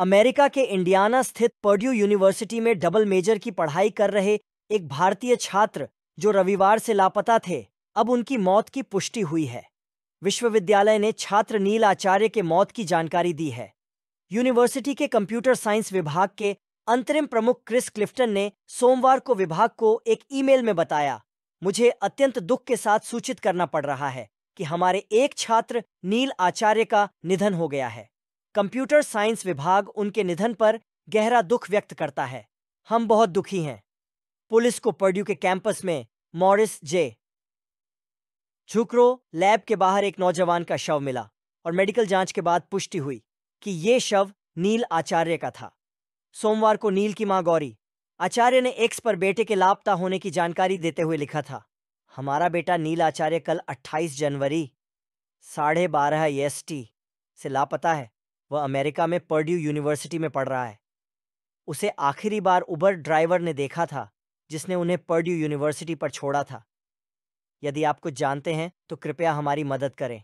America के Indiana स्थित Purdue University में डबल मेजर की पढ़ाई कर रहे एक भारतीय छात्र जो रविवार से लापता थे अब उनकी मौत की पुष्टि हुई है विश्वविद्यालय ने छात्र नील आचार्य के मौत की जानकारी दी है यूनिवर्सिटी के कंप्यूटर साइंस विभाग के अंतरिम प्रमुख क्रिस क्लिफ्टन ने सोमवार को विभाग को एक ईमेल में बताया मुझे अत्यंत दुख के साथ सूचित करना पड़ रहा है कि हमारे एक छात्र नील आचार्य का निधन हो गया है कंप्यूटर साइंस विभाग उनके निधन पर गहरा दुख व्यक्त करता है हम बहुत दुखी हैं पुलिस को पर्ड्यू के कैंपस में मॉरिस जे झुकरो लैब के बाहर एक नौजवान का शव मिला और मेडिकल जांच के बाद पुष्टि हुई कि ये शव नील आचार्य का था सोमवार को नील की मां गौरी आचार्य ने एक्स पर बेटे के लापता होने की जानकारी देते हुए लिखा था हमारा बेटा नील आचार्य कल 28 जनवरी साढ़े बारह एस से लापता है वह अमेरिका में पर्ड्यू यूनिवर्सिटी में पढ़ रहा है उसे आखिरी बार उबर ड्राइवर ने देखा था जिसने उन्हें पर्ड्यू यूनिवर्सिटी पर छोड़ा था यदि आप कुछ जानते हैं तो कृपया हमारी मदद करें